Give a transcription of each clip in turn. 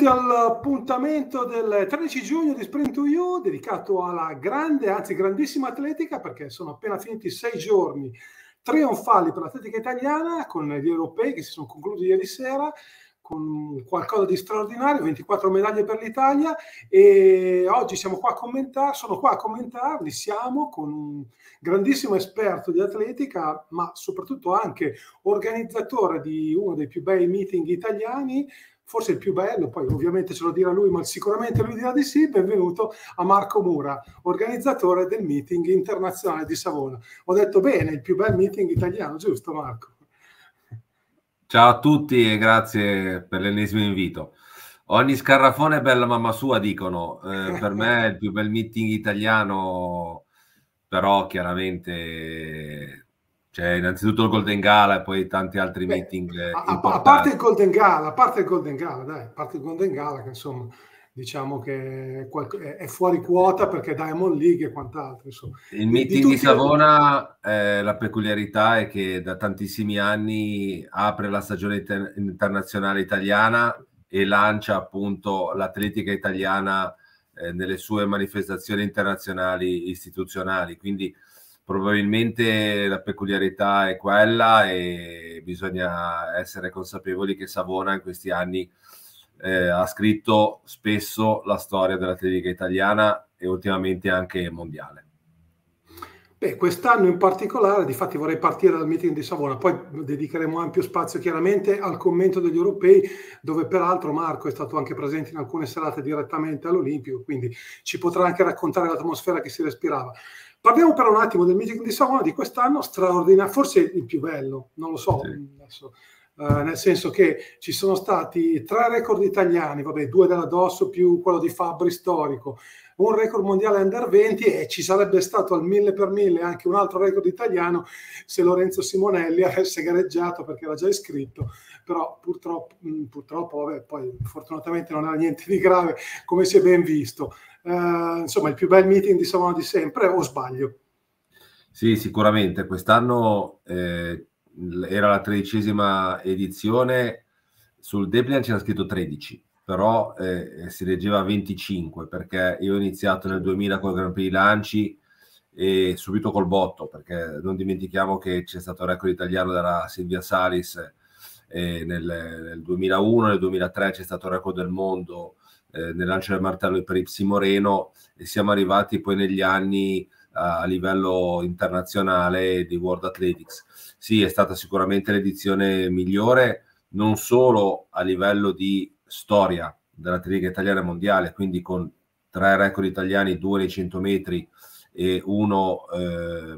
benvenuti all'appuntamento del 13 giugno di Sprint to You dedicato alla grande, anzi grandissima atletica perché sono appena finiti sei giorni trionfali per l'atletica italiana con gli europei che si sono conclusi ieri sera con qualcosa di straordinario, 24 medaglie per l'Italia e oggi siamo qua a commentare, sono qua a commentarli, siamo con un grandissimo esperto di atletica ma soprattutto anche organizzatore di uno dei più bei meeting italiani forse il più bello, poi ovviamente ce lo dirà lui, ma sicuramente lui dirà di sì, benvenuto a Marco Mura, organizzatore del meeting internazionale di Savona. Ho detto bene, il più bel meeting italiano, giusto Marco? Ciao a tutti e grazie per l'ennesimo invito. Ogni scarrafone è bella mamma sua, dicono. Eh, per me è il più bel meeting italiano, però chiaramente cioè, innanzitutto il Golden Gala e poi tanti altri Beh, meeting. Eh, a, a, parte il Golden Gala, a parte il Golden Gala, dai, a parte il Golden Gala, che insomma, diciamo che è fuori quota perché Diamond League e quant'altro. Insomma. Il meeting di, di Savona, eh, la peculiarità è che da tantissimi anni apre la stagione inter- internazionale italiana e lancia appunto l'atletica italiana eh, nelle sue manifestazioni internazionali istituzionali. Quindi probabilmente la peculiarità è quella e bisogna essere consapevoli che Savona in questi anni eh, ha scritto spesso la storia dell'atletica italiana e ultimamente anche mondiale. Beh, quest'anno in particolare, difatti vorrei partire dal meeting di Savona, poi dedicheremo ampio spazio chiaramente al commento degli europei, dove peraltro Marco è stato anche presente in alcune serate direttamente all'Olimpio, quindi ci potrà anche raccontare l'atmosfera che si respirava. Parliamo però un attimo del meeting di Savona di quest'anno, straordinario, forse il più bello, non lo so sì. adesso. Uh, nel senso che ci sono stati tre record italiani, vabbè, due della DOS più quello di Fabri storico, un record mondiale under 20 e ci sarebbe stato al mille per mille anche un altro record italiano se Lorenzo Simonelli avesse gareggiato perché era già iscritto, però purtroppo, mh, mm, purtroppo vabbè, poi fortunatamente non era niente di grave come si è ben visto eh, insomma il più bel meeting di Savona di sempre o sbaglio? Sì, sicuramente, quest'anno eh, era la tredicesima edizione, sul Deplian c'era scritto 13, però eh, si leggeva 25 perché io ho iniziato nel 2000 con il Gran Prix di Lanci e subito col botto perché non dimentichiamo che c'è stato il record italiano della Silvia Salis eh, nel, nel, 2001, nel 2003 c'è stato il record del mondo eh, nel lancio del martello per Ipsi Moreno e siamo arrivati poi negli anni a livello internazionale di World Athletics. Sì, è stata sicuramente l'edizione migliore, non solo a livello di storia dell'atletica italiana mondiale, quindi con tre record italiani, due nei 100 metri e uno eh,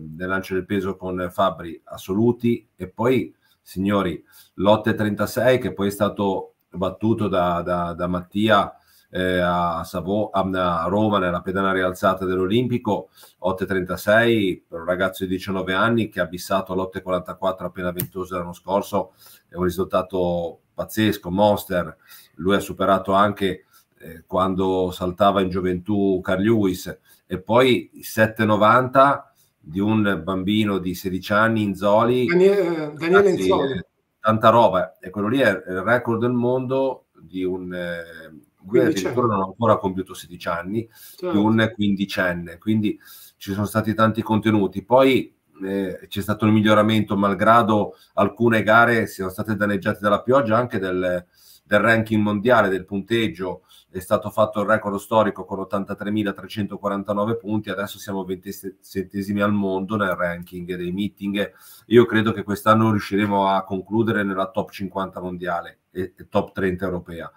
nel lancio del peso con Fabri assoluti e poi, signori, l'8.36 che poi è stato battuto da, da, da Mattia eh, a, Savo, a, Roma nella pedana rialzata dell'Olimpico, 8.36 per un ragazzo di 19 anni che ha bissato all'8.44 appena ventoso l'anno scorso, è un risultato pazzesco, monster, lui ha superato anche eh, quando saltava in gioventù Carl Lewis e poi 7.90 di un bambino di 16 anni in Zoli. Daniele, eh, Daniele Inzoli. Tanta roba, e quello lì è il record del mondo di un eh, quindi addirittura non ha ancora compiuto 16 anni, certo. più un quindicenne, quindi ci sono stati tanti contenuti. Poi eh, c'è stato un miglioramento, malgrado alcune gare siano state danneggiate dalla pioggia, anche del, del ranking mondiale, del punteggio, è stato fatto il record storico con 83.349 punti, adesso siamo 27 al mondo nel ranking dei meeting. Io credo che quest'anno riusciremo a concludere nella top 50 mondiale e top 30 europea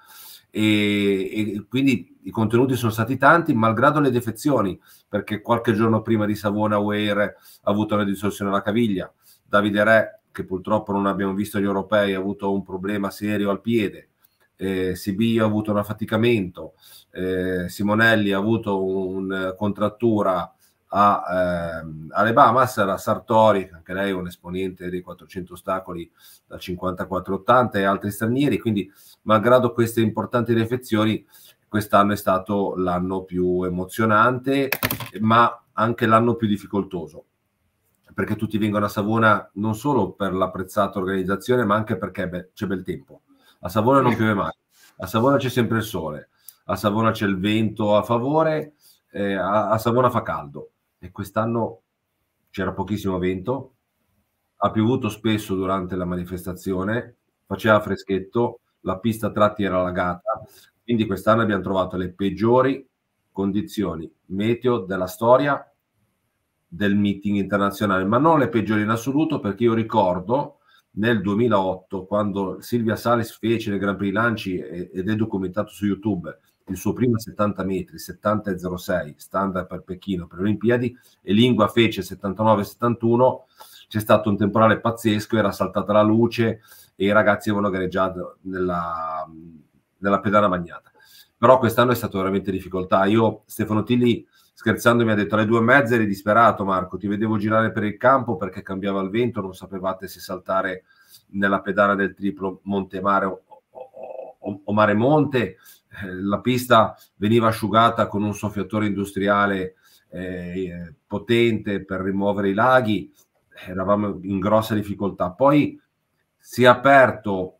e, e, quindi i contenuti sono stati tanti malgrado le defezioni perché qualche giorno prima di Savona Weir ha avuto una distorsione alla caviglia Davide Re che purtroppo non abbiamo visto gli europei ha avuto un problema serio al piede eh, Sibilio ha avuto un affaticamento, eh, Simonelli ha avuto una eh, contrattura a, ehm, alle Bahamas, la Sartori, anche lei è un esponente dei 400 ostacoli da 54-80 e altri stranieri, quindi malgrado queste importanti defezioni, quest'anno è stato l'anno più emozionante, ma anche l'anno più difficoltoso, perché tutti vengono a Savona non solo per l'apprezzata organizzazione, ma anche perché beh, c'è bel tempo. A Savona non piove mai, a Savona c'è sempre il sole, a Savona c'è il vento a favore, eh, a Savona fa caldo e quest'anno c'era pochissimo vento, ha piovuto spesso durante la manifestazione, faceva freschetto, la pista a tratti era allagata, quindi quest'anno abbiamo trovato le peggiori condizioni meteo della storia del meeting internazionale, ma non le peggiori in assoluto perché io ricordo nel 2008 quando Silvia Sales fece le Grand Prix Lanci ed è documentato su YouTube il suo primo 70 metri, 70,06 standard per Pechino per le Olimpiadi e Lingua fece 79,71, c'è stato un temporale pazzesco, era saltata la luce e i ragazzi avevano gareggiato nella, nella pedana bagnata. Però quest'anno è stato veramente difficoltà. Io, Stefano Tilli, scherzando, mi ha detto alle due e mezza eri disperato Marco, ti vedevo girare per il campo perché cambiava il vento, non sapevate se saltare nella pedana del triplo Montemare o, o, o, o Mare Monte eh, la pista veniva asciugata con un soffiatore industriale eh, eh, potente per rimuovere i laghi, eravamo in grossa difficoltà. Poi si è aperto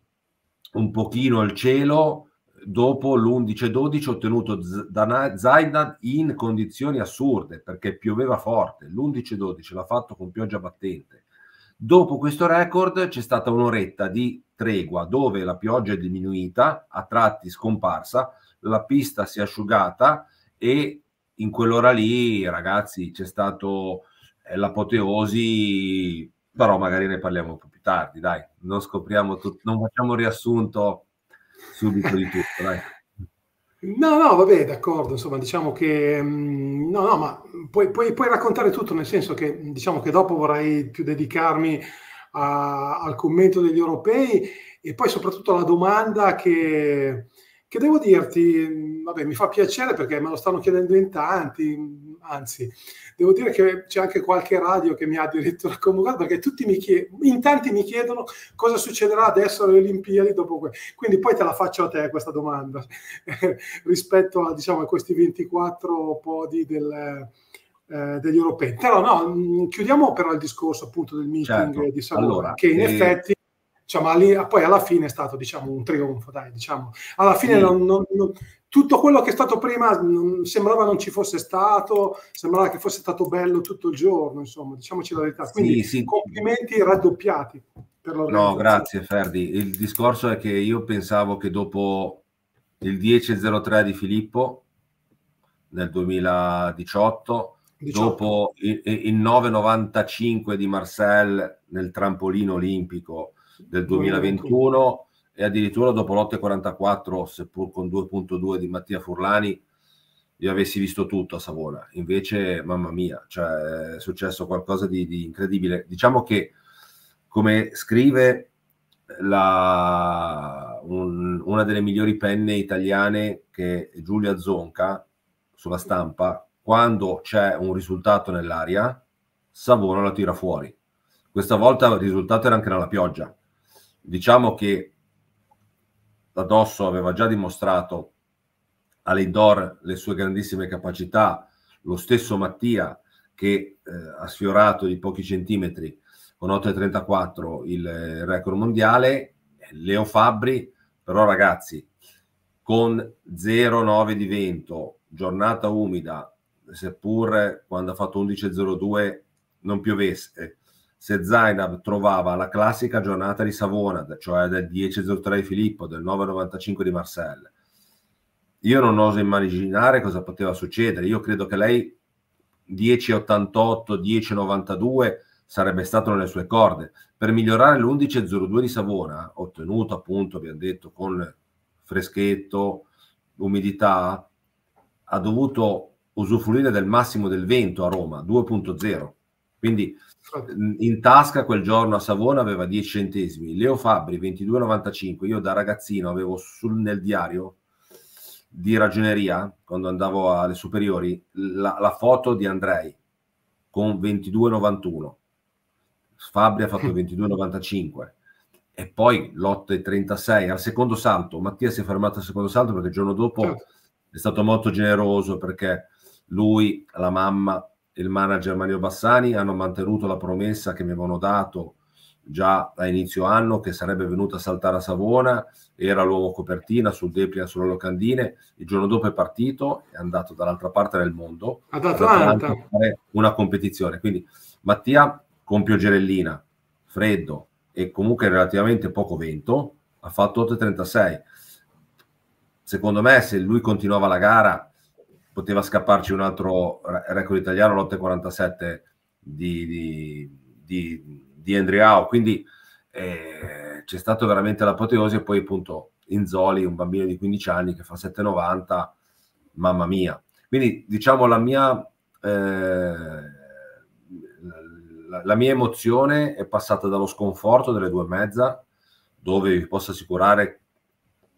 un pochino il cielo, dopo l'11-12 ottenuto da Zaidan in condizioni assurde perché pioveva forte, l'11-12 l'ha fatto con pioggia battente, Dopo questo record c'è stata un'oretta di tregua dove la pioggia è diminuita, a tratti scomparsa, la pista si è asciugata e in quell'ora lì, ragazzi, c'è stato eh, l'apoteosi, però magari ne parliamo un po' più tardi, dai, non scopriamo tutto, non facciamo riassunto subito di tutto, dai. No, no, vabbè, d'accordo, insomma, diciamo che... Mm, no, no, ma puoi, puoi, puoi, raccontare tutto, nel senso che diciamo che dopo vorrei più dedicarmi a, al commento degli europei e poi soprattutto alla domanda che, che devo dirti, mm, vabbè, mi fa piacere perché me lo stanno chiedendo in tanti, anzi, devo dire che c'è anche qualche radio che mi ha addirittura convocato perché tutti mi chiedono, in tanti mi chiedono cosa succederà adesso alle Olimpiadi dopo questo. Quindi poi te la faccio a te questa domanda rispetto a, diciamo, a, questi 24 podi del, eh, degli europei. Però no, mm, chiudiamo però il discorso appunto del meeting certo. di Salone, allora, che in e... Eh, effetti diciamo, poi alla fine è stato diciamo, un trionfo, dai, diciamo. Alla fine sì. non, non, non, tutto quello che è stato prima non, sembrava non ci fosse stato, sembrava che fosse stato bello tutto il giorno, insomma, diciamoci la verità. Quindi sì, sì. complimenti raddoppiati per No, grazie Ferdi. Il discorso è che io pensavo che dopo il 10.03 di Filippo nel 2018, 18. dopo il, il 9.95 di Marcel nel trampolino olimpico del 2021, 2021 e addirittura dopo l'8.44, seppur con 2.2 di Mattia Furlani, io avessi visto tutto a Savona. Invece, mamma mia, cioè, è successo qualcosa di, di, incredibile. Diciamo che, come scrive la, un, una delle migliori penne italiane, che è Giulia Zonca, sulla stampa, quando c'è un risultato nell'aria, Savona la tira fuori. Questa volta il risultato era anche nella pioggia. Diciamo che da Dosso aveva già dimostrato all'Indor le sue grandissime capacità, lo stesso Mattia che eh, ha sfiorato di pochi centimetri con 8,34 il eh, record mondiale, Leo Fabbri, però ragazzi, con 0,9 di vento, giornata umida, seppur quando ha fatto 11,02 non piovesse, se Zainab trovava la classica giornata di Savona, cioè del 10.03 di Filippo, del 9.95 di Marcel. Io non oso immaginare cosa poteva succedere. Io credo che lei 10.88, 10.92 sarebbe stato nelle sue corde. Per migliorare l'11.02 di Savona, ottenuto appunto, abbiamo detto, con freschetto, umidità, ha dovuto usufruire del massimo del vento a Roma, 2.0. Quindi in tasca quel giorno a Savona aveva 10 centesimi, Leo Fabbri 22,95, io da ragazzino avevo sul, nel diario di ragioneria, quando andavo alle superiori, la, la foto di Andrei con 22,91. Fabbri ha fatto 22,95 e poi l'8,36 al secondo salto. Mattia si è fermato al secondo salto perché il giorno dopo certo. è stato molto generoso perché lui, la mamma, il manager Mario Bassani hanno mantenuto la promessa che mi avevano dato già a inizio anno che sarebbe venuto a saltare a Savona, era l'uomo copertina sul Deplian, sulle locandine, il giorno dopo è partito, è andato dall'altra parte del mondo ad Atlanta a fare una competizione. Quindi Mattia con pioggerellina, freddo e comunque relativamente poco vento, ha fatto 8.36. Secondo me se lui continuava la gara poteva scapparci un altro record italiano, l'8.47 di, di, di, di Andreao. Quindi eh, c'è stato veramente l'apoteosi e poi appunto Inzoli, un bambino di 15 anni che fa 7,90, mamma mia. Quindi diciamo la mia, eh, la, la mia emozione è passata dallo sconforto delle due e mezza, dove vi posso assicurare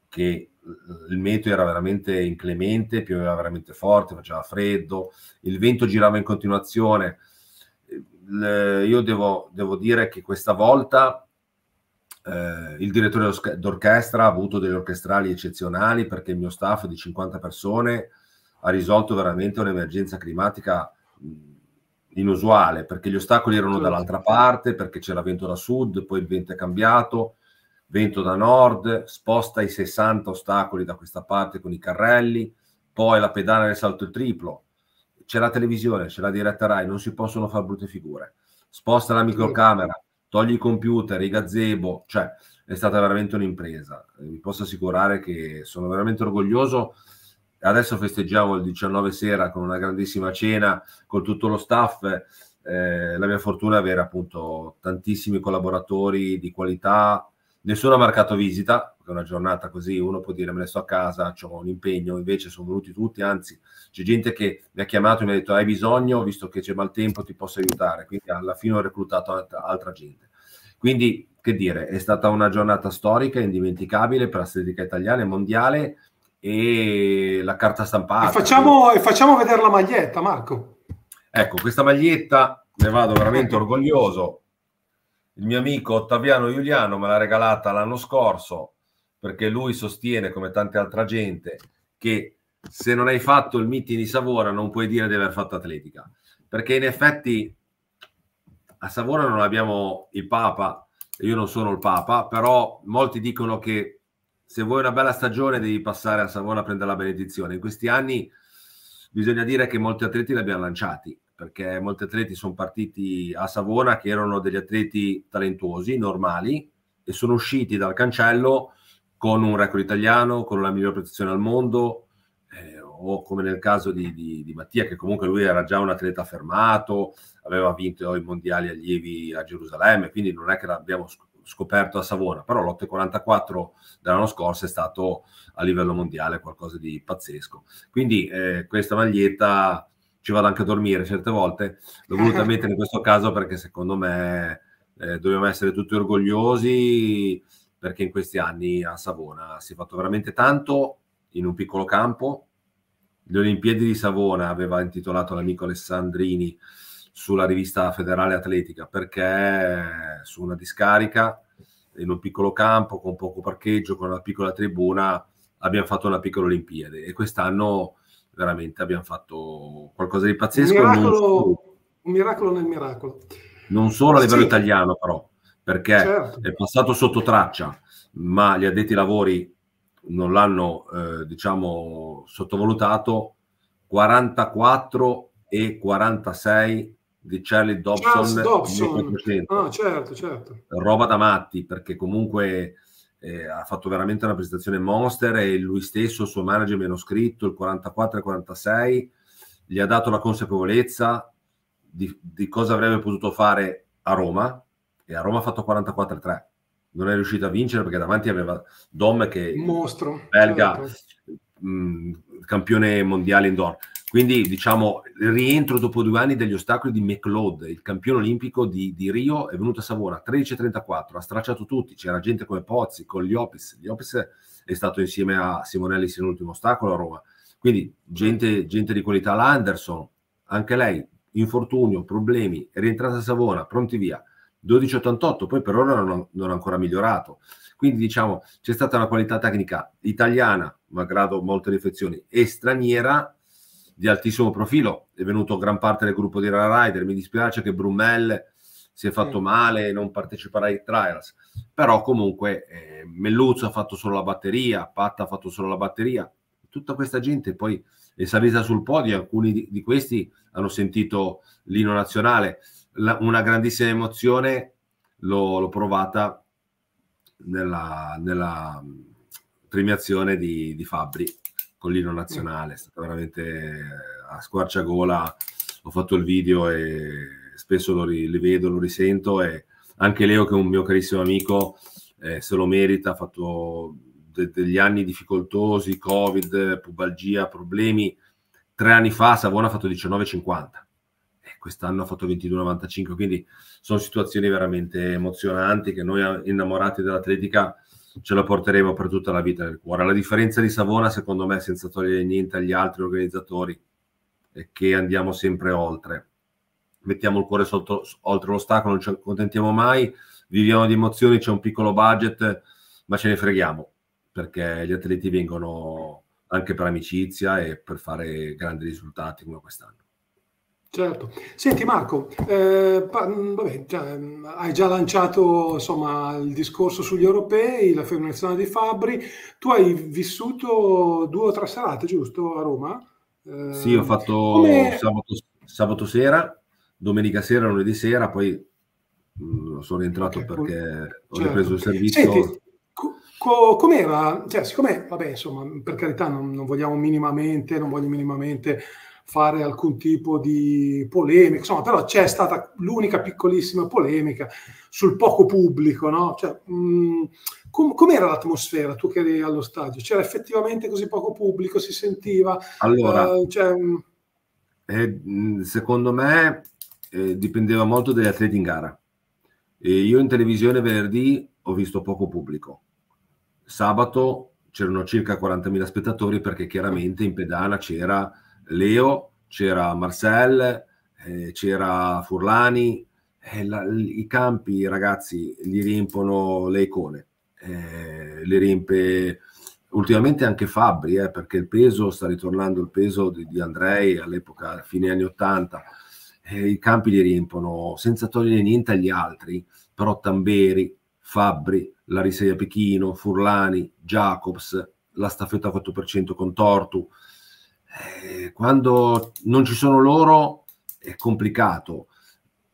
che il meteo era veramente inclemente, pioveva veramente forte, faceva freddo, il vento girava in continuazione. Le, io devo, devo, dire che questa volta eh, il direttore d'orchestra ha avuto degli orchestrali eccezionali perché il mio staff di 50 persone ha risolto veramente un'emergenza climatica inusuale perché gli ostacoli erano dall'altra parte, perché c'era vento da sud, poi il vento è cambiato, vento da nord, sposta i 60 ostacoli da questa parte con i carrelli, poi la pedana del salto il triplo, c'è la televisione, c'è la diretta RAI, non si possono fare brutte figure, sposta la microcamera, togli i computer, i gazebo, cioè è stata veramente un'impresa, eh, vi posso assicurare che sono veramente orgoglioso adesso festeggiamo il 19 sera con una grandissima cena con tutto lo staff. Eh, la mia fortuna è avere appunto tantissimi collaboratori di qualità Nessuno ha marcato visita, è una giornata così, uno può dire me ne sto a casa, ho un impegno, invece sono venuti tutti, anzi c'è gente che mi ha chiamato e mi ha detto hai bisogno, visto che c'è mal tempo ti posso aiutare, quindi alla fine ho reclutato altra, altra gente. Quindi, che dire, è stata una giornata storica, indimenticabile per la l'atletica italiana e mondiale e la carta stampata. E facciamo, e facciamo vedere la maglietta, Marco. Ecco, questa maglietta ne vado veramente ecco. orgoglioso il mio amico Ottaviano Giuliano me l'ha regalata l'anno scorso perché lui sostiene, come tante altra gente, che se non hai fatto il meeting di Savona non puoi dire di aver fatto atletica. Perché in effetti a Savona non abbiamo il Papa, io non sono il Papa, però molti dicono che se vuoi una bella stagione devi passare a Savona a prendere la benedizione. In questi anni bisogna dire che molti atleti li abbiamo lanciati perché molti atleti sono partiti a Savona che erano degli atleti talentuosi, normali, e sono usciti dal cancello con un record italiano, con la migliore protezione al mondo, eh, o come nel caso di, di, di, Mattia, che comunque lui era già un atleta fermato, aveva vinto i mondiali allievi a Gerusalemme, quindi non è che l'abbiamo scoperto a Savona, però l'8.44 dell'anno scorso è stato a livello mondiale qualcosa di pazzesco. Quindi eh, questa maglietta ci vado anche a dormire certe volte. L'ho voluta mettere in questo caso perché secondo me eh, dobbiamo essere tutti orgogliosi perché in questi anni a Savona si è fatto veramente tanto in un piccolo campo. Le Olimpiadi di Savona aveva intitolato l'amico Alessandrini sulla rivista Federale Atletica perché su una discarica in un piccolo campo con poco parcheggio, con una piccola tribuna, abbiamo fatto una piccola Olimpiade e quest'anno veramente abbiamo fatto qualcosa di pazzesco. Un miracolo, un miracolo nel miracolo. Non solo a livello sì. italiano, però, perché certo. è passato sotto traccia, ma gli addetti ai lavori non l'hanno, eh, diciamo, sottovalutato. 44 e 46 di Charlie Dobson, Dobson. Ah, certo, certo. roba da matti perché comunque eh, ha fatto veramente una presentazione monster e lui stesso, il suo manager, mi hanno scritto il 44 e 46, gli ha dato la consapevolezza di, di, cosa avrebbe potuto fare a Roma e a Roma ha fatto 44 3 non è riuscito a vincere perché davanti aveva Dom che mostro belga certo. mh, mm, campione mondiale indoor. Quindi diciamo il rientro dopo due anni degli ostacoli di McLeod, il campione olimpico di, di Rio, è venuto a Savona 13.34, ha stracciato tutti, c'era gente come Pozzi, con gli Liopis, Liopis è stato insieme a Simonelli l'ultimo ostacolo a Roma, quindi gente, gente di qualità, l'Anderson, anche lei, infortunio, problemi, è rientrata a Savona, pronti via, 12.88, poi per ora non ha ancora migliorato. Quindi diciamo c'è stata una qualità tecnica italiana, malgrado molte riflessioni, e straniera di altissimo profilo. È venuto gran parte del gruppo di Rara Rider. Mi dispiace che Brummel si è fatto male e non parteciperà ai trials. Però comunque eh, Melluzzo ha fatto solo la batteria, Patta ha fatto solo la batteria. Tutta questa gente poi è salita sul podio, alcuni di, di questi hanno sentito l'ino nazionale. La, una grandissima emozione l'ho, l'ho provata nella, nella mm, premiazione di, di, Fabri con l'ino mm. nazionale. È stato veramente eh, a squarciagola. Ho fatto il video e spesso lo rivedo, lo risento. E anche Leo, che è un mio carissimo amico, eh, se lo merita. Ha fatto de- degli anni difficoltosi, Covid, pubalgia, problemi. Tre anni fa Savona ha fatto 19,50 quest'anno ha fatto 22,95, quindi sono situazioni veramente emozionanti che noi eh, innamorati dell'atletica ce la porteremo per tutta la vita nel cuore. La differenza di Savona, secondo me, senza togliere niente agli altri organizzatori, è che andiamo sempre oltre. Mettiamo il cuore sotto, oltre l'ostacolo, non ci accontentiamo mai, viviamo di emozioni, c'è un piccolo budget, ma ce ne freghiamo, perché gli atleti vengono anche per amicizia e per fare grandi risultati come quest'anno. Certo. Senti Marco, eh, pa- mm, vabbè, già, mm, hai già lanciato insomma, il discorso sugli europei, la Fiera Nazionale di Fabri, tu hai vissuto due o tre serate, giusto, a Roma? Eh, sì, ho fatto come... sabato, sabato, sera, domenica sera, lunedì sera, poi mh, mm, sono rientrato okay, perché certo. ho ripreso il servizio. Senti, Co- com'era? Cioè, siccome, vabbè, insomma, per carità, non, non, vogliamo minimamente, non voglio minimamente fare alcun tipo di polemica, insomma, però c'è stata l'unica piccolissima polemica sul poco pubblico, no? Cioè, mm, com- com'era l'atmosfera tu che eri allo stadio? C'era effettivamente così poco pubblico? Si sentiva? Allora, eh, cioè, mm, eh, mm, secondo me eh, dipendeva molto dagli atleti in gara. E io in televisione venerdì ho visto poco pubblico. Sabato c'erano circa 40.000 spettatori perché chiaramente in pedana c'era Leo, c'era Marcel, eh, c'era Furlani, eh, la, i campi ragazzi li riempiono le icone, eh, le riempie ultimamente anche Fabri, eh, perché il peso sta ritornando il peso di, di Andrei all'epoca, fine anni 80, eh, i campi li riempiono senza togliere niente agli altri, però Tamberi, Fabri, Lariseia Pechino, Furlani, Jacobs, la staffetta 4% con Tortu, eh, quando non ci sono loro è complicato,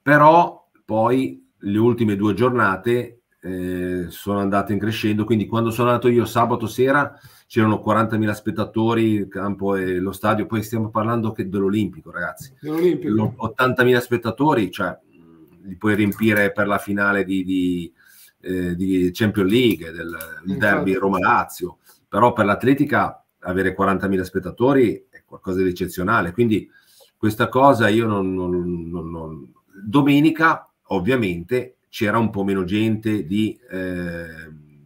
però poi le ultime due giornate eh, sono andate in crescendo, quindi quando sono andato io sabato sera c'erano 40.000 spettatori, il campo e lo stadio, poi stiamo parlando che dell'Olimpico ragazzi, dell'Olimpico. 80.000 spettatori, cioè li puoi riempire per la finale di, di, eh, di Champions League, del derby Roma-Lazio, però per l'atletica avere 40.000 spettatori è qualcosa di eccezionale. Quindi questa cosa io non, non, non, non... Domenica ovviamente c'era un po' meno gente di, eh,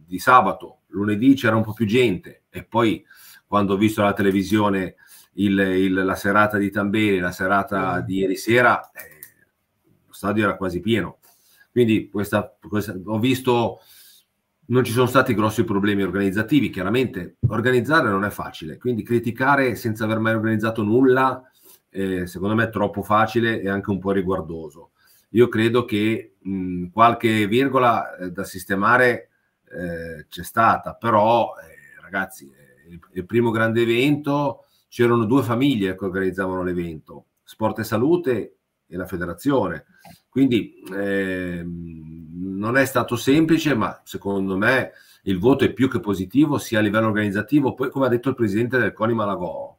di, sabato, lunedì c'era un po' più gente e poi quando ho visto la televisione il, il, la serata di Tamberi, la serata di ieri sera, eh, lo stadio era quasi pieno. Quindi questa, questa, ho visto non ci sono stati grossi problemi organizzativi, chiaramente organizzare non è facile, quindi criticare senza aver mai organizzato nulla eh, secondo me è troppo facile e anche un po' riguardoso. Io credo che mh, qualche virgola eh, da sistemare eh, c'è stata, però eh, ragazzi, eh, il, il, primo grande evento c'erano due famiglie che organizzavano l'evento, Sport e Salute e la federazione, quindi ehm, non è stato semplice, ma secondo me il voto è più che positivo sia a livello organizzativo, poi come ha detto il presidente del CONI Malagò,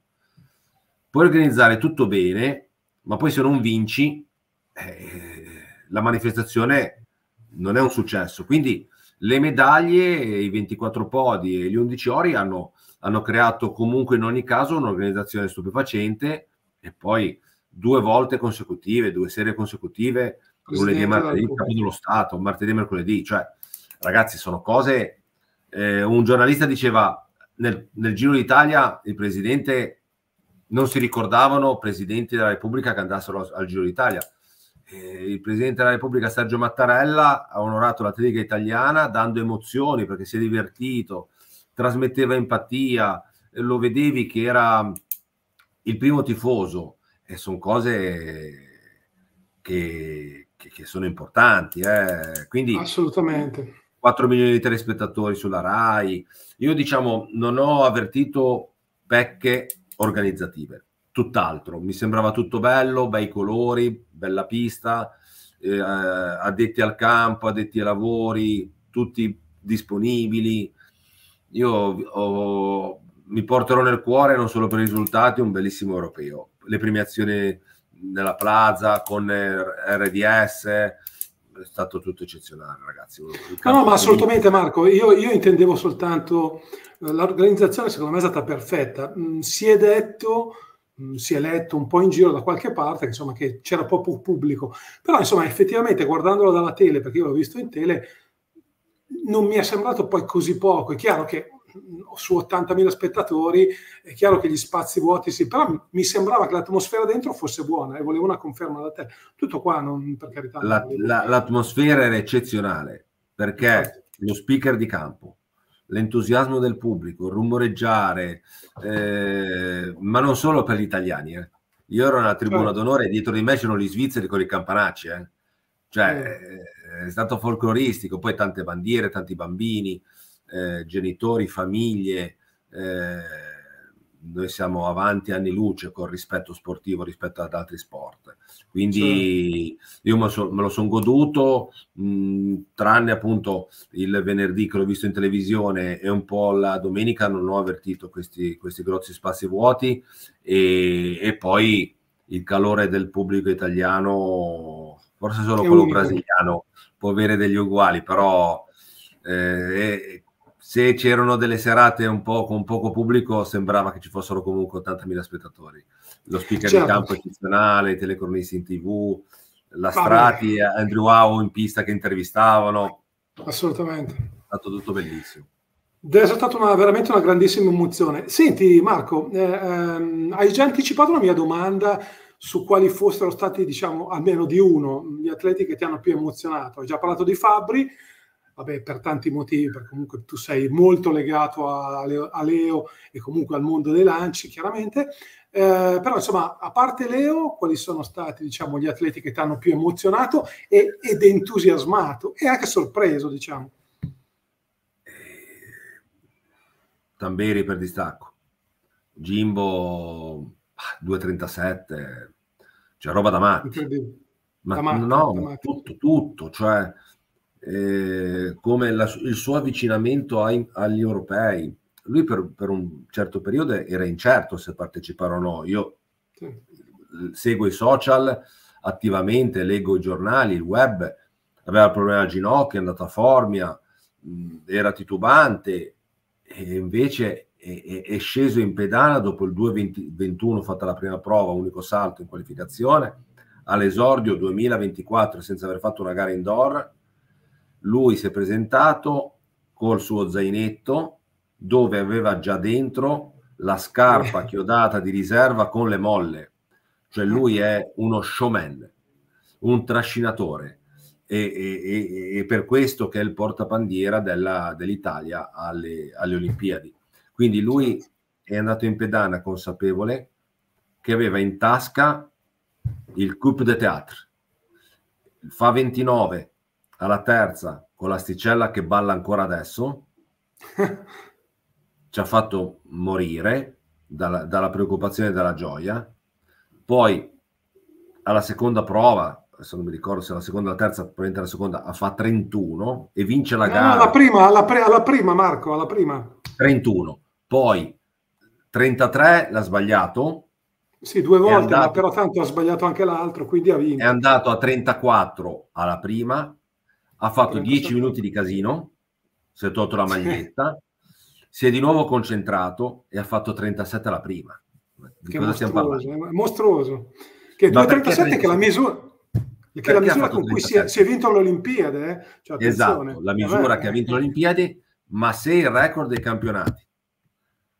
puoi organizzare tutto bene, ma poi se non vinci eh, la manifestazione non è un successo. Quindi le medaglie, i 24 podi e gli 11 ori hanno, hanno creato comunque in ogni caso un'organizzazione stupefacente e poi due volte consecutive, due serie consecutive lunedì e martedì il capo dello Stato, martedì e mercoledì, cioè ragazzi sono cose, eh, un giornalista diceva nel, nel Giro d'Italia il presidente, non si ricordavano presidenti della Repubblica che andassero al Giro d'Italia, eh, il presidente della Repubblica Sergio Mattarella ha onorato l'atletica italiana dando emozioni perché si è divertito, trasmetteva empatia, eh, lo vedevi che era il primo tifoso e sono cose che, che, che sono importanti. Eh. Quindi, Assolutamente. 4 milioni di telespettatori sulla RAI. Io diciamo non ho avvertito pecche organizzative, tutt'altro. Mi sembrava tutto bello, bei colori, bella pista, eh, addetti al campo, addetti ai lavori, tutti disponibili. Io ho, mi porterò nel cuore non solo per i risultati, un bellissimo europeo. Le premiazioni nella plaza con RDS è stato tutto eccezionale ragazzi no, no ma assolutamente Marco io, io intendevo soltanto eh, l'organizzazione secondo me è stata perfetta mm, si è detto mm, si è letto un po' in giro da qualche parte insomma, che c'era poco pubblico però insomma effettivamente guardandolo dalla tele perché io l'ho visto in tele non mi è sembrato poi così poco è chiaro che su 80.000 spettatori, è chiaro che gli spazi vuoti sì, però mi sembrava che l'atmosfera dentro fosse buona e eh, volevo una conferma da te. Tutto qua, non, per carità. La, la, l'atmosfera era eccezionale perché certo. lo speaker di campo, l'entusiasmo del pubblico, il rumoreggiare, eh, ma non solo per gli italiani. Eh. Io ero nella tribuna certo. d'onore e dietro di me c'erano gli svizzeri con i campanacci. Eh. Cioè, eh, è stato folcloristico, poi tante bandiere, tanti bambini. Eh, genitori, famiglie, eh, noi siamo avanti anni luce con rispetto sportivo rispetto ad altri sport. Quindi sì. io me, so, me lo sono goduto, mh, mm, tranne appunto il venerdì che l'ho visto in televisione e un po' la domenica non ho avvertito questi, questi grossi spazi vuoti e, e, poi il calore del pubblico italiano, forse solo quello brasiliano può avere degli uguali, però eh, se c'erano delle serate un po' con poco pubblico, sembrava che ci fossero comunque 80.000 spettatori. Lo speaker certo. di campo eccezionale, i telecronisti in tv, la Strati, Vabbè. Andrew Howe in pista che intervistavano. Assolutamente. È stato tutto bellissimo. È stata una, veramente una grandissima emozione. Senti Marco, eh, ehm, hai già anticipato la mia domanda su quali fossero stati, diciamo, almeno di uno, gli atleti che ti hanno più emozionato. Hai già parlato di Fabri, vabbè, per tanti motivi, perché comunque tu sei molto legato a Leo, a Leo e comunque al mondo dei lanci, chiaramente. Eh, però insomma, a parte Leo, quali sono stati diciamo, gli atleti che ti hanno più emozionato e, ed entusiasmato e anche sorpreso, diciamo? Tamberi per distacco, Jimbo 2,37, ah, cioè roba da matti. Ma, da matti, no, da matti. tutto, tutto, cioè eh, come la, il suo avvicinamento ai, agli europei. Lui per, per, un certo periodo era incerto se partecipare o no. Io sì. seguo i social attivamente, leggo i giornali, il web, aveva il problema al ginocchio, è andato a Formia, mh, era titubante e invece è, è, sceso in pedana dopo il 2021 fatta la prima prova, unico salto in qualificazione, all'esordio 2024 senza aver fatto una gara indoor lui si è presentato col suo zainetto dove aveva già dentro la scarpa eh. chiodata di riserva con le molle, cioè lui è uno showman, un trascinatore e, e, e per questo che è il portapandiera della, dell'Italia alle, alle Olimpiadi. Quindi lui è andato in pedana consapevole che aveva in tasca il Coupe de Théâtre, fa 29, alla terza con l'asticella che balla ancora adesso, ci ha fatto morire dalla, dalla preoccupazione e dalla gioia. Poi alla seconda prova, adesso non mi ricordo se la seconda o la terza, probabilmente la seconda, fa 31 e vince la no, gara. No, alla prima, alla, pre, alla prima Marco, alla prima. 31. Poi 33 l'ha sbagliato, sì, due volte, andato, però tanto ha sbagliato anche l'altro, quindi ha vinto. È andato a 34 alla prima, ha fatto 10 minuti di casino, si è tolto la maglietta, si è di nuovo concentrato e ha fatto 37 alla prima. Di che cosa stiamo parlando? È mostruoso. Che 2,37 che la misura, che la misura con cui si è, si è vinto alle Olimpiadi. Eh? Cioè, esatto, la misura eh, che ha eh. vinto le Olimpiadi, ma se il record dei campionati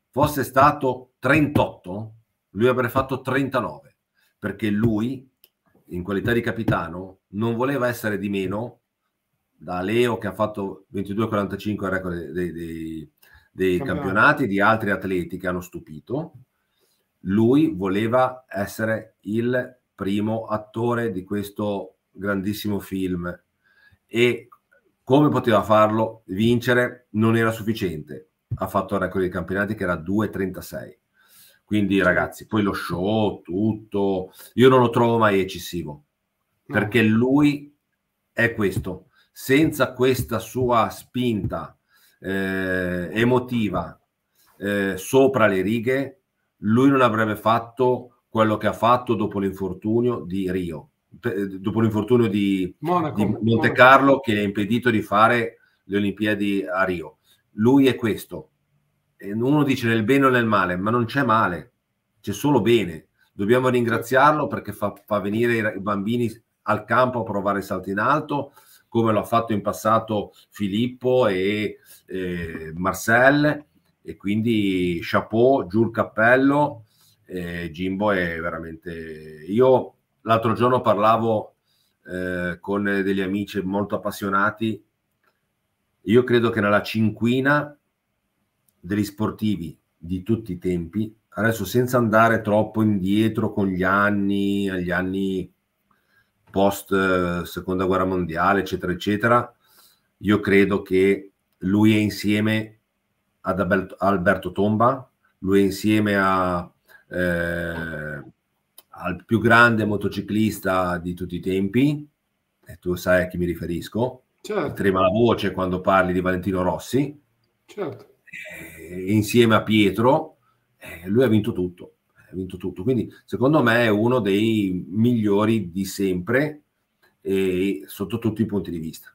fosse stato 38, lui avrebbe fatto 39, perché lui, in qualità di capitano, non voleva essere di meno da Leo che ha fatto 22-45 il record dei, dei, dei campionati, di altri atleti che hanno stupito. Lui voleva essere il primo attore di questo grandissimo film e come poteva farlo? Vincere non era sufficiente. Ha fatto il record dei campionati che era 2,36. Quindi ragazzi, poi lo show, tutto, io non lo trovo mai eccessivo, no. perché lui è questo, senza questa sua spinta eh, emotiva eh, sopra le righe, lui non avrebbe fatto quello che ha fatto dopo l'infortunio di Rio, dopo l'infortunio di, Monaco, di Monte Monaco. Carlo che gli ha impedito di fare le Olimpiadi a Rio. Lui è questo. Uno dice nel bene o nel male, ma non c'è male, c'è solo bene. Dobbiamo ringraziarlo perché fa, fa venire i bambini al campo a provare il salto in alto, come l'ha fatto in passato Filippo e eh, Marcel e quindi chapeau, giù il cappello eh, Jimbo è veramente io l'altro giorno parlavo eh, con degli amici molto appassionati io credo che nella cinquina degli sportivi di tutti i tempi adesso senza andare troppo indietro con gli anni agli anni post eh, seconda guerra mondiale, eccetera, eccetera, io credo che lui è insieme ad Alberto Tomba, lui è insieme a, eh, al più grande motociclista di tutti i tempi, e tu sai a chi mi riferisco, certo. trema la voce quando parli di Valentino Rossi, certo. eh, insieme a Pietro, eh, lui ha vinto tutto ha vinto tutto. Quindi secondo me è uno dei migliori di sempre e, sotto tutti i punti di vista.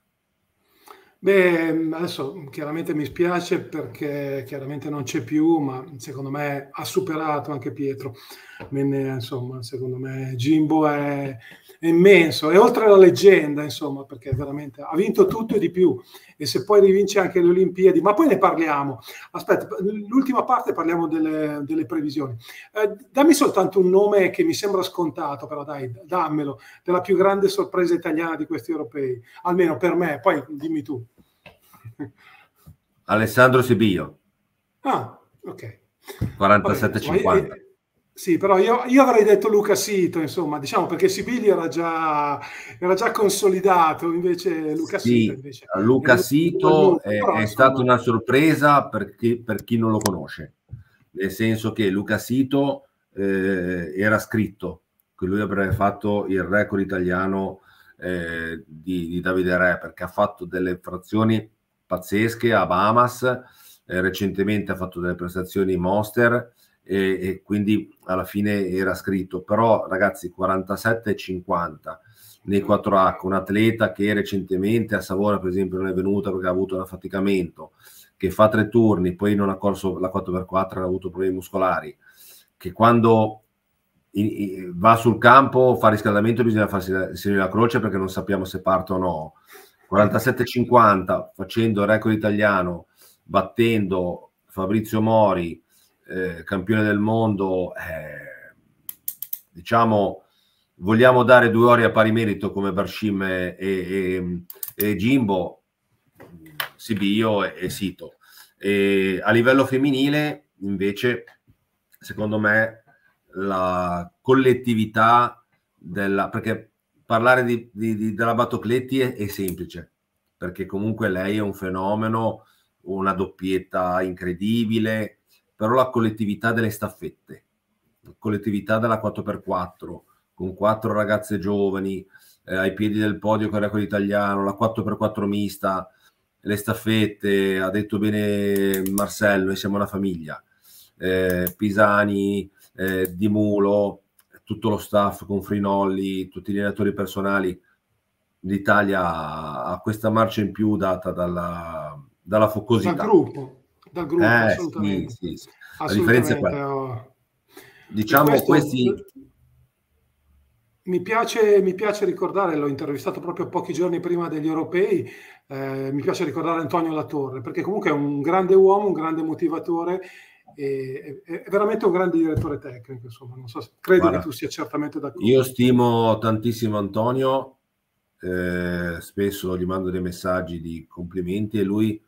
Beh, adesso chiaramente mi spiace perché chiaramente non c'è più, ma secondo me ha superato anche Pietro insomma, secondo me Jimbo è, è, immenso, è oltre la leggenda, insomma, perché veramente ha vinto tutto e di più. E se poi rivince anche le Olimpiadi, ma poi ne parliamo. Aspetta, l'ultima parte parliamo delle, delle previsioni. Eh, dammi soltanto un nome che mi sembra scontato, però dai, dammelo, della più grande sorpresa italiana di questi europei, almeno per me, poi dimmi tu. Alessandro Sibio. Ah, ok. 47-50. Sì, però io, io, avrei detto Luca Sito, insomma, diciamo perché Sibili era già, era già consolidato, invece Luca sì, Sito... Invece. Eh, Luca Sito è, però, è stata una sorpresa per chi, per chi, non lo conosce, nel senso che Luca Sito eh, era scritto che lui avrebbe fatto il record italiano eh, di, di, Davide Re, perché ha fatto delle frazioni pazzesche a Bahamas, eh, recentemente ha fatto delle prestazioni monster e, e quindi alla fine era scritto, però ragazzi 47-50 nei 4H, un atleta che recentemente a Savona per esempio non è venuta perché ha avuto un affaticamento, che fa tre turni, poi non ha corso la 4x4, ha avuto problemi muscolari, che quando va sul campo, fa riscaldamento, bisogna farsi il segno della croce perché non sappiamo se parte o no. 47-50 facendo il record italiano, battendo Fabrizio Mori, eh, campione del mondo, eh, diciamo, vogliamo dare due ore a pari merito come Barshim e, e, e Jimbo, Sibio e, e Sito. E a livello femminile, invece, secondo me, la collettività della... perché parlare di, di, di, della Batocletti è, è, semplice, perché comunque lei è un fenomeno, una doppietta incredibile, però la collettività delle staffette, la collettività della 4x4, con quattro ragazze giovani, eh, ai piedi del podio con il record italiano, la 4x4 mista, le staffette, ha detto bene Marcello, noi eh, siamo una famiglia, eh, Pisani, eh, Di Mulo, tutto lo staff con Frinolli, tutti gli allenatori personali, l'Italia ha questa marcia in più data dalla, dalla focosità. Dal gruppo dal gruppo, eh, assolutamente. Sì, sì. assolutamente. La diciamo questo, questi... Mi piace, mi piace, ricordare, l'ho intervistato proprio pochi giorni prima degli europei, eh, mi piace ricordare Antonio Latorre, perché comunque è un grande uomo, un grande motivatore e, è, è veramente un grande direttore tecnico, insomma, non so, credo Guarda, che tu sia certamente d'accordo. Io stimo tantissimo Antonio, eh, spesso gli mando dei messaggi di complimenti e lui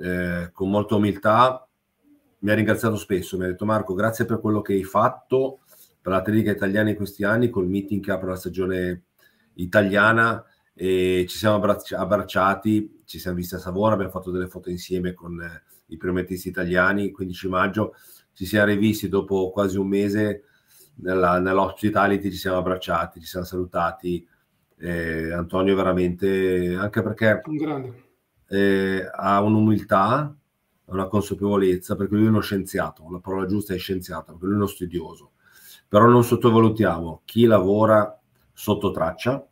eh, con molta umiltà, mi ha ringraziato spesso, mi ha detto Marco grazie per quello che hai fatto per l'atletica italiana in questi anni col meeting che apre la stagione italiana e ci siamo abbracciati, ci siamo visti a Savona, abbiamo fatto delle foto insieme con eh, i promettisti italiani il 15 maggio, ci siamo rivisti dopo quasi un mese nella, nell'hospitality, ci siamo abbracciati, ci siamo salutati. Eh, Antonio veramente, anche perché... Un grande eh, ha un'umiltà, una consapevolezza, perché lui è uno scienziato, la parola giusta è scienziato, perché lui è uno studioso. Però non sottovalutiamo chi lavora sotto traccia,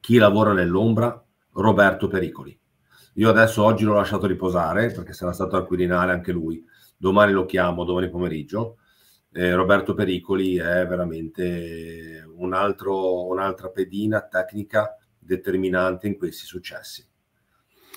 chi lavora nell'ombra, Roberto Pericoli. Io adesso oggi l'ho lasciato riposare perché sarà stato al Quirinale anche lui, domani lo chiamo, domani pomeriggio. Eh, Roberto Pericoli è veramente un altro, un'altra pedina tecnica determinante in questi successi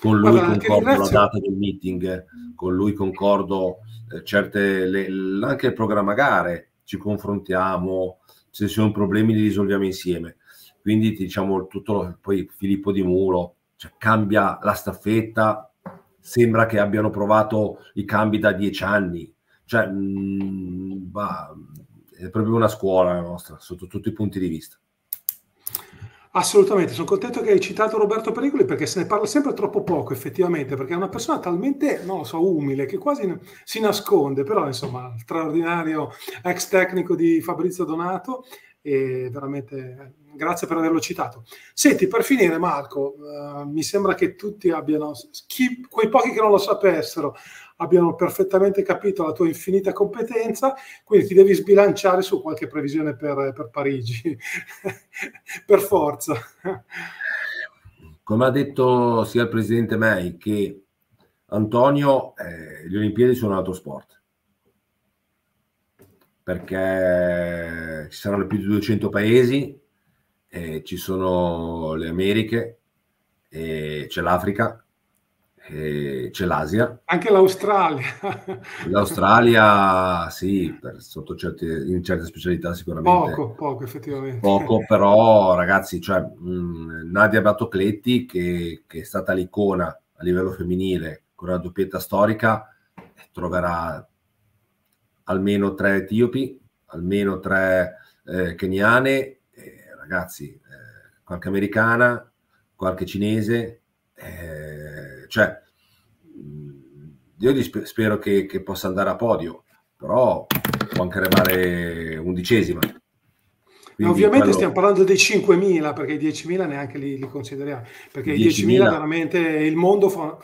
con lui Guarda, concordo la data del meeting, con lui concordo eh, certe, le, anche il programma gare, ci confrontiamo, se ci sono problemi li risolviamo insieme. Quindi diciamo tutto, poi Filippo Di Muro cioè, cambia la staffetta, sembra che abbiano provato i cambi da dieci anni, cioè, mh, mm, bah, è proprio una scuola la nostra, sotto tutti i punti di vista. Assolutamente, sono contento che hai citato Roberto Pericoli perché se ne parla sempre troppo poco effettivamente, perché è una persona talmente, non lo so, umile che quasi si nasconde, però insomma, straordinario ex tecnico di Fabrizio Donato e veramente eh, grazie per averlo citato. Senti, per finire Marco, uh, mi sembra che tutti abbiano, chi, quei pochi che non lo sapessero, abbiano perfettamente capito la tua infinita competenza, quindi ti devi sbilanciare su qualche previsione per, per Parigi, per forza. Come ha detto sia il presidente May che Antonio, eh, le Olimpiadi sono un altro sport perché ci saranno più di 200 paesi, eh, ci sono le Americhe, eh, c'è l'Africa, eh, c'è l'Asia. Anche l'Australia. L'Australia, sì, per, sotto certi, in certe specialità sicuramente. Poco, poco effettivamente. Poco, però ragazzi, cioè, mh, Nadia Batocletti, che, che, è stata l'icona a livello femminile con la doppietta storica, eh, troverà almeno tre etiopi, almeno tre eh, keniane, eh, ragazzi, eh, qualche americana, qualche cinese, eh, cioè, io sp- spero che, che, possa andare a podio, però può anche arrivare undicesima. Quindi ovviamente quello... stiamo parlando dei 5.000, perché i 10.000 neanche li, li consideriamo, perché i 10.000, 10.000 veramente il mondo fa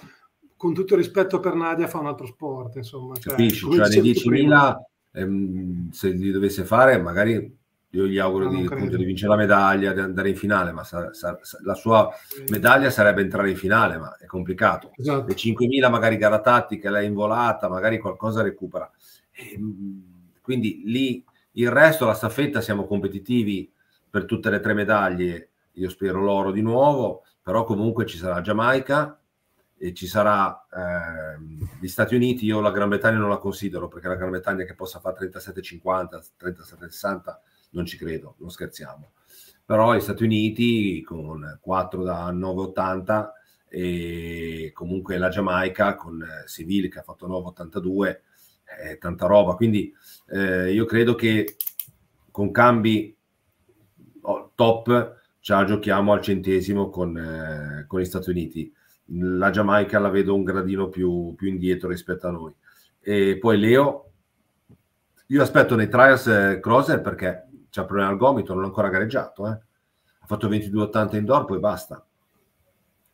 con tutto il rispetto per Nadia, fa un altro sport. Insomma, cioè, capisci? Cioè, nei 10.000, ehm, se li dovesse fare, magari io gli auguro ah, di, appunto, di, vincere la medaglia, di andare in finale, ma sa, sa, la sua medaglia sarebbe entrare in finale, ma è complicato. Esatto. Le 5.000 magari gara tattica, l'hai involata, magari qualcosa recupera. E, ehm, quindi lì il resto, la staffetta, siamo competitivi per tutte le tre medaglie. Io spero l'oro di nuovo, però comunque ci sarà Giamaica e ci sarà eh, gli Stati Uniti. Io la Gran Bretagna non la considero perché la Gran Bretagna che possa fare 37,50, 37,60 non ci credo, non scherziamo. Però gli Stati Uniti con 4 da 9,80 e comunque la Giamaica con eh, Seville che ha fatto 9,82, eh, tanta roba. Quindi eh, io credo che con cambi oh, top già giochiamo al centesimo con, eh, con gli Stati Uniti. La Giamaica la vedo un gradino più, più indietro rispetto a noi. E poi Leo, io aspetto nei trials eh, Croser perché c'è un problema al gomito, non ha ancora gareggiato, eh. ha fatto 22-80 indoor, poi basta.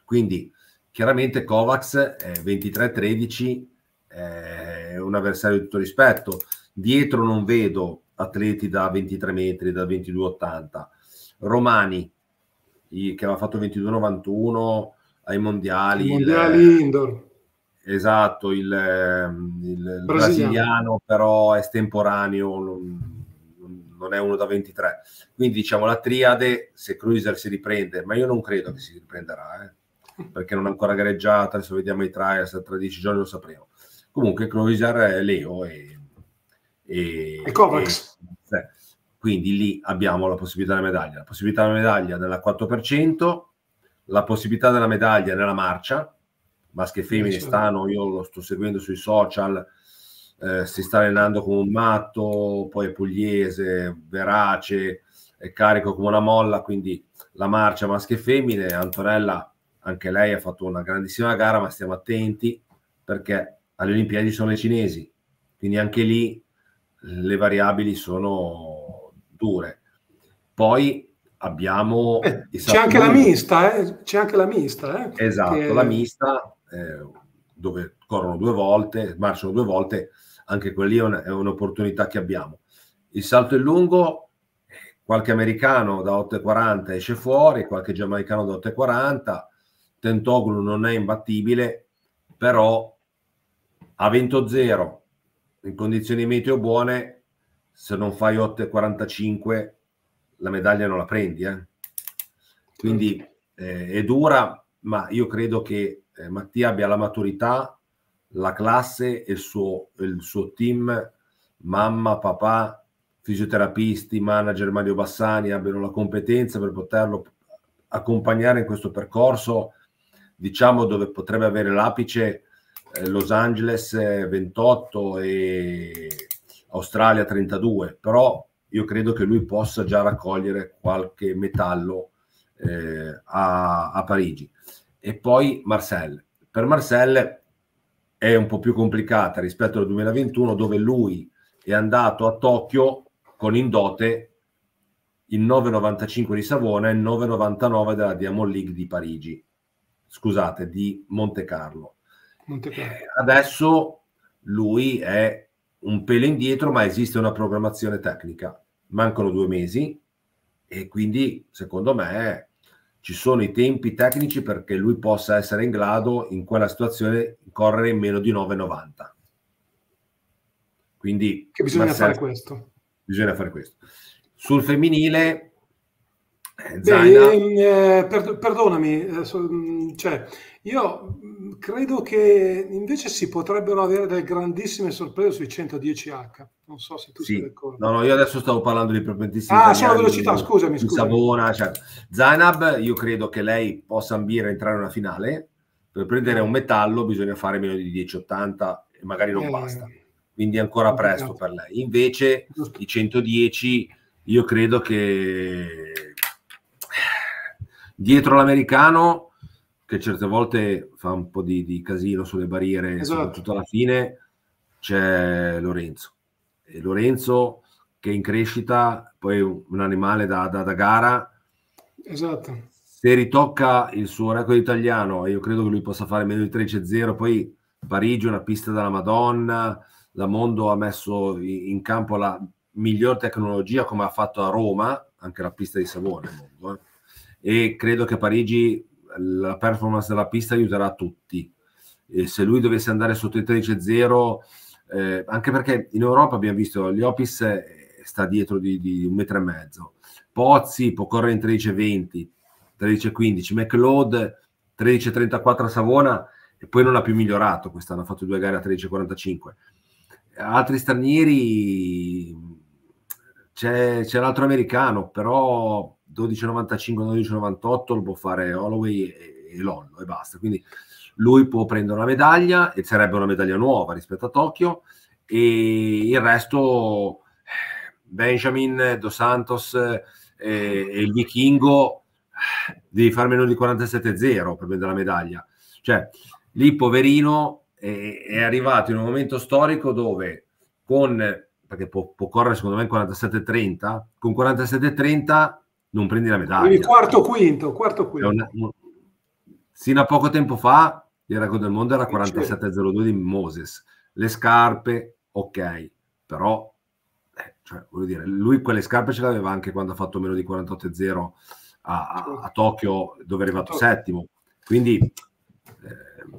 Quindi chiaramente Kovacs eh, 23-13 eh, è un avversario di tutto rispetto. Dietro non vedo atleti da 23 metri, da 22-80. Romani, che aveva fatto 22-91 ai mondiali. I mondiali il, eh, indoor. Esatto, il, ehm, il brasiliano. brasiliano però estemporaneo. Non, non è uno da 23. Quindi diciamo la triade, se Cruiser si riprende, ma io non credo che si riprenderà, eh, perché non ha ancora gareggiato, adesso vediamo i trials, tra 10 giorni lo sapremo. Comunque Cruiser è Leo e, e, e Kovacs. E, eh, quindi lì abbiamo la possibilità della medaglia. La possibilità della medaglia nella 4%, la possibilità della medaglia nella marcia, maschi e femmine stanno, io lo sto seguendo sui social, eh, si sta allenando come un matto, poi è pugliese, verace, è carico come una molla, quindi la marcia maschi e femmine, Antonella anche lei ha fatto una grandissima gara, ma stiamo attenti perché alle Olimpiadi sono le cinesi, quindi anche lì le variabili sono dure. Poi abbiamo... Eh, c'è anche la mista, eh? C'è anche la mista, eh? Esatto, che... la mista eh, dove corrono due volte, marciano due volte, anche quelli è un'opportunità che abbiamo. Il salto è lungo, qualche americano da 8,40 esce fuori, qualche giamaicano da 8,40, Tentoglu non è imbattibile, però a vento zero, in condizioni meteo buone, se non fai 8,45 la medaglia non la prendi. Eh? Quindi certo. eh, è dura, ma io credo che eh, Mattia abbia la maturità la classe e il suo, il suo team, mamma, papà, fisioterapisti, manager Mario Bassani abbiano la competenza per poterlo accompagnare in questo percorso, diciamo dove potrebbe avere l'apice eh, Los Angeles 28 eh, e Australia 32, però io credo che lui possa già raccogliere qualche metallo eh, a, a Parigi. E poi Marcel. Per Marcel è un po' più complicata rispetto al 2021 dove lui è andato a Tokyo con in dote il 9,95 di Savona e il 9,99 della Diamond League di Parigi, scusate, di Monte Carlo. Monte Carlo. Eh, adesso lui è un pelo indietro, ma esiste una programmazione tecnica. Mancano due mesi e quindi, secondo me, ci sono i tempi tecnici perché lui possa essere in grado in quella situazione di correre in meno di 9,90. Quindi che bisogna fare questo. Bisogna fare questo. Sul femminile eh, Beh, eh, eh per, perdonami, eh, mm, cioè, io mm, credo che invece si potrebbero avere delle grandissime sorprese sui 110H. Non so se tu sì. sei d'accordo. No, no, io adesso stavo parlando di propentissimi. Ah, solo velocità, scusami. scusami. Savona, cioè. Zainab, io credo che lei possa ambire a entrare in una finale. Per prendere un metallo bisogna fare meno di 1080 e magari non eh, basta. Quindi è ancora esatto. presto per lei. Invece i 110 io credo che dietro l'americano che certe volte fa un po' di, di casino sulle barriere, esatto. soprattutto alla fine, c'è Lorenzo. E Lorenzo che è in crescita, poi un animale da, da, da gara. Esatto. Se ritocca il suo record italiano, io credo che lui possa fare meno di 13-0, poi Parigi è una pista della Madonna, la Mondo ha messo in campo la miglior tecnologia come ha fatto a Roma, anche la pista di Savona. Mondo, eh e credo che a Parigi la performance della pista aiuterà tutti. E se lui dovesse andare sotto i 13-0, eh, anche perché in Europa abbiamo visto che Liopis eh, sta dietro di, di, un metro e mezzo, Pozzi può correre in 13-20, 13-15, McLeod 13-34 a Savona e poi non ha più migliorato, quest'anno ha fatto due gare a 13-45. Altri stranieri, c'è, c'è l'altro americano, però 12,95-12,98 lo può fare Holloway e, e Lollo e basta. Quindi lui può prendere una medaglia e sarebbe una medaglia nuova rispetto a Tokyo e il resto Benjamin, Dos Santos eh, e, e il vichingo devi far meno di 47-0 per prendere la medaglia. Cioè, lì poverino è, è, arrivato in un momento storico dove con, perché può, può correre secondo me in 47-30, con 47 non prendi la medaglia. Quindi quarto quinto, quarto quinto. Una, una, sino a poco tempo fa il record del mondo era 47.02 di Moses. Le scarpe, ok, però eh, cioè, voglio dire, lui quelle scarpe ce le aveva anche quando ha fatto meno di 48.0 a, a, a Tokyo, dove è arrivato settimo. Quindi eh,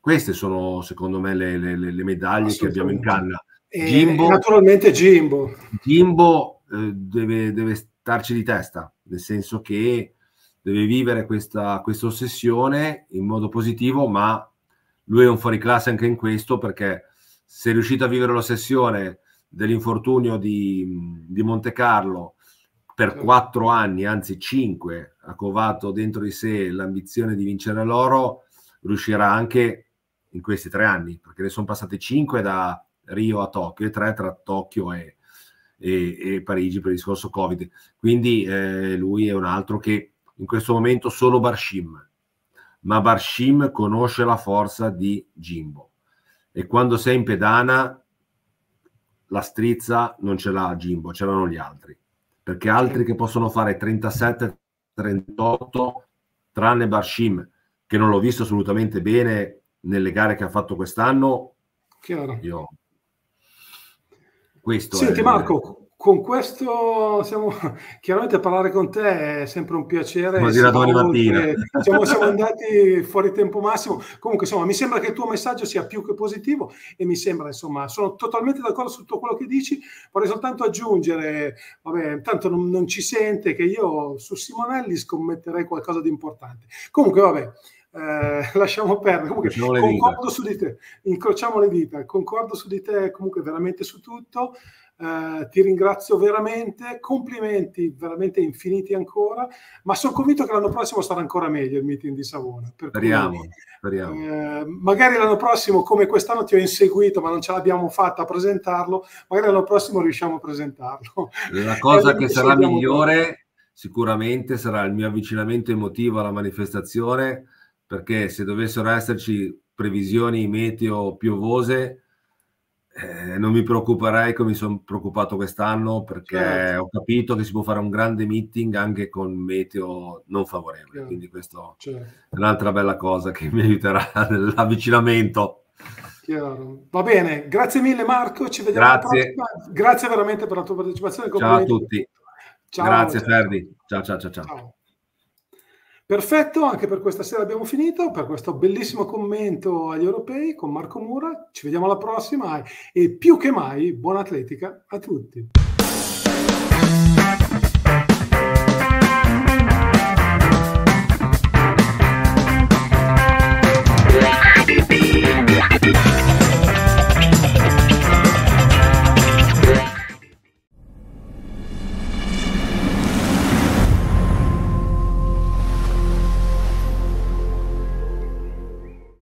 queste sono, secondo me, le, le, le medaglie che abbiamo in canna. Jimbo, naturalmente Jimbo. Jimbo eh, deve, deve starci di testa, nel senso che deve vivere questa, questa ossessione in modo positivo, ma lui è un fuoriclasse anche in questo perché se è riuscito a vivere l'ossessione dell'infortunio di, di Monte Carlo per quattro anni, anzi cinque, ha covato dentro di sé l'ambizione di vincere l'oro, riuscirà anche in questi tre anni, perché ne sono passati cinque da Rio a Tokyo e tre tra Tokyo e, e, e Parigi per il discorso Covid. Quindi eh, lui è un altro che in questo momento solo Barshim, ma Barshim conosce la forza di Jimbo e quando sei in pedana la strizza non ce l'ha Jimbo, ce l'hanno gli altri, perché altri che possono fare 37, 38, tranne Barshim, che non l'ho visto assolutamente bene nelle gare che ha fatto quest'anno. Chiaro. Io questo Senti è... Marco, con questo siamo chiaramente a parlare con te è sempre un piacere. Quasi la domani mattina. Diciamo, siamo andati fuori tempo massimo. Comunque, insomma, mi sembra che il tuo messaggio sia più che positivo e mi sembra, insomma, sono totalmente d'accordo su tutto quello che dici. Vorrei soltanto aggiungere, vabbè, tanto non, non ci sente che io su Simonelli scommetterei qualcosa di importante. Comunque, vabbè. Eh, lasciamo perdere, comunque concordo su di te, incrociamo le dita, concordo su di te comunque veramente su tutto, eh, ti ringrazio veramente, complimenti veramente infiniti ancora, ma sono convinto che l'anno prossimo sarà ancora meglio il meeting di Savona. Per speriamo, cui, speriamo. Eh, magari l'anno prossimo, come quest'anno ti ho inseguito, ma non ce l'abbiamo fatta a presentarlo, magari l'anno prossimo riusciamo a presentarlo. La cosa che sarà migliore... Sicuramente sarà il mio avvicinamento emotivo alla manifestazione, perché se dovessero esserci previsioni meteo piovose, eh, non mi preoccuperei come mi sono preoccupato quest'anno perché certo. ho capito che si può fare un grande meeting anche con meteo non favorevole. Certo. Quindi questo certo. è un'altra bella cosa che mi aiuterà nell'avvicinamento. Chiaro. Va bene, grazie mille Marco, ci vediamo. Grazie, grazie veramente per la tua partecipazione. Ciao a tutti. Ciao, grazie ciao. Ferdi. ciao ciao ciao. ciao. ciao. Perfetto, anche per questa sera abbiamo finito, per questo bellissimo commento agli europei con Marco Mura. Ci vediamo alla prossima e più che mai buona atletica a tutti.